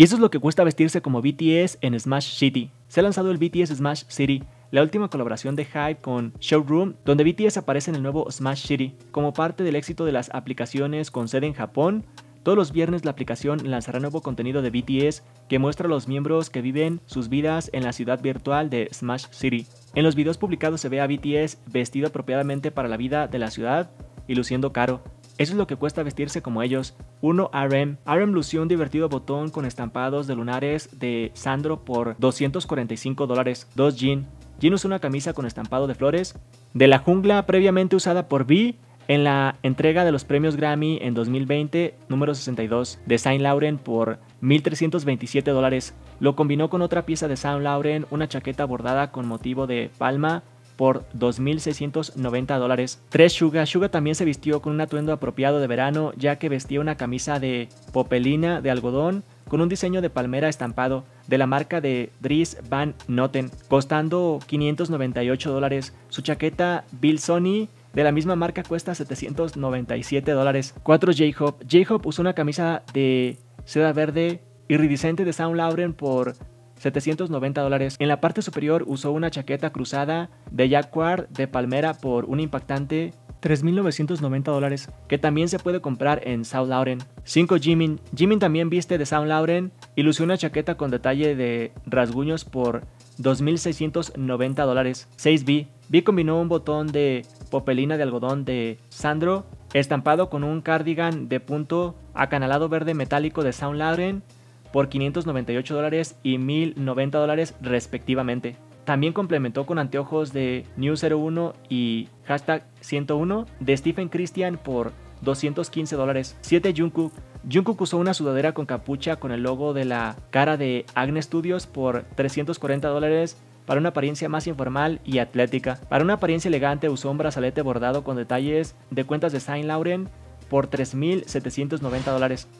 Y eso es lo que cuesta vestirse como BTS en Smash City. Se ha lanzado el BTS Smash City, la última colaboración de Hype con Showroom, donde BTS aparece en el nuevo Smash City. Como parte del éxito de las aplicaciones con sede en Japón, todos los viernes la aplicación lanzará nuevo contenido de BTS que muestra a los miembros que viven sus vidas en la ciudad virtual de Smash City. En los videos publicados se ve a BTS vestido apropiadamente para la vida de la ciudad y luciendo caro. Eso es lo que cuesta vestirse como ellos. 1. RM. RM lució un divertido botón con estampados de lunares de Sandro por 245 dólares. 2. Jean. Jean usó una camisa con estampado de flores de la jungla previamente usada por B en la entrega de los premios Grammy en 2020, número 62, de Saint Lauren por 1.327 dólares. Lo combinó con otra pieza de Saint Lauren, una chaqueta bordada con motivo de palma por 2.690 dólares. 3. Suga. Suga también se vistió con un atuendo apropiado de verano, ya que vestía una camisa de popelina de algodón con un diseño de palmera estampado de la marca de Dries Van Noten, costando 598 dólares. Su chaqueta Bill Sony de la misma marca cuesta 797 dólares. 4. J-Hop. J-Hop usó una camisa de seda verde iridiscente de Sound Lauren por 790 dólares. En la parte superior usó una chaqueta cruzada de Jaguar de palmera por un impactante 3.990 dólares, que también se puede comprar en South Lauren. 5. Jimin. Jimin también viste de South Lauren y lució una chaqueta con detalle de rasguños por 2.690 dólares. 6B. B combinó un botón de popelina de algodón de Sandro estampado con un cardigan de punto acanalado verde metálico de Sound Lauren por 598 dólares y 1090 dólares respectivamente. También complementó con anteojos de New 01 y hashtag 101 de Stephen Christian por 215 dólares. 7 Jungkook. Jungkook usó una sudadera con capucha con el logo de la cara de Agne Studios por 340 dólares para una apariencia más informal y atlética. Para una apariencia elegante usó un brazalete bordado con detalles de cuentas de Saint Laurent por 3.790 dólares.